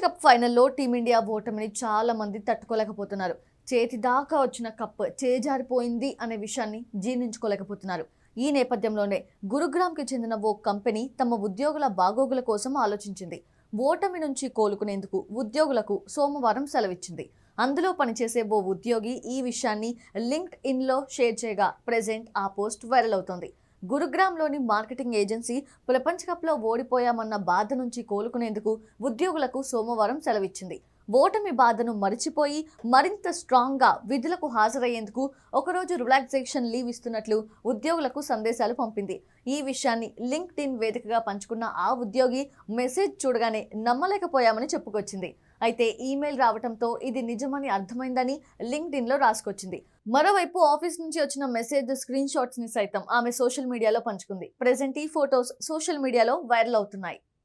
ప్రపంచ కప్ ఫైనల్లో టీమిండియా ఓటమిని చాలా మంది తట్టుకోలేకపోతున్నారు చేతి దాకా వచ్చిన కప్ చేజారిపోయింది అనే విషయాన్ని జీర్ణించుకోలేకపోతున్నారు ఈ నేపథ్యంలోనే గురుగ్రామ్కి చెందిన ఓ కంపెనీ తమ ఉద్యోగుల బాగోగుల కోసం ఆలోచించింది ఓటమి నుంచి కోలుకునేందుకు ఉద్యోగులకు సోమవారం సెలవిచ్చింది అందులో పనిచేసే ఓ ఉద్యోగి ఈ విషయాన్ని లింక్డ్ ఇన్లో షేర్ చేయగా ప్రజెంట్ ఆ పోస్ట్ వైరల్ అవుతోంది గురుగ్రామ్లోని మార్కెటింగ్ ఏజెన్సీ ప్రపంచ కప్లో ఓడిపోయామన్న బాధ నుంచి కోలుకునేందుకు ఉద్యోగులకు సోమవారం సెలవిచ్చింది ఓటమి బాధను మరిచిపోయి మరింత స్ట్రాంగ్గా విధులకు హాజరయ్యేందుకు ఒకరోజు రిలాక్సేషన్ లీవ్ ఇస్తున్నట్లు ఉద్యోగులకు సందేశాలు పంపింది ఈ విషయాన్ని లింక్డ్ ఇన్ వేదికగా పంచుకున్న ఆ ఉద్యోగి మెసేజ్ చూడగానే నమ్మలేకపోయామని చెప్పుకొచ్చింది అయితే ఈమెయిల్ రావడంతో ఇది నిజమని అర్థమైందని ఇన్లో రాసుకొచ్చింది మరోవైపు ఆఫీస్ నుంచి వచ్చిన మెసేజ్ స్క్రీన్ ని సైతం ఆమె సోషల్ మీడియాలో పంచుకుంది ప్రజెంట్ ఈ ఫొటోస్ సోషల్ మీడియాలో వైరల్ అవుతున్నాయి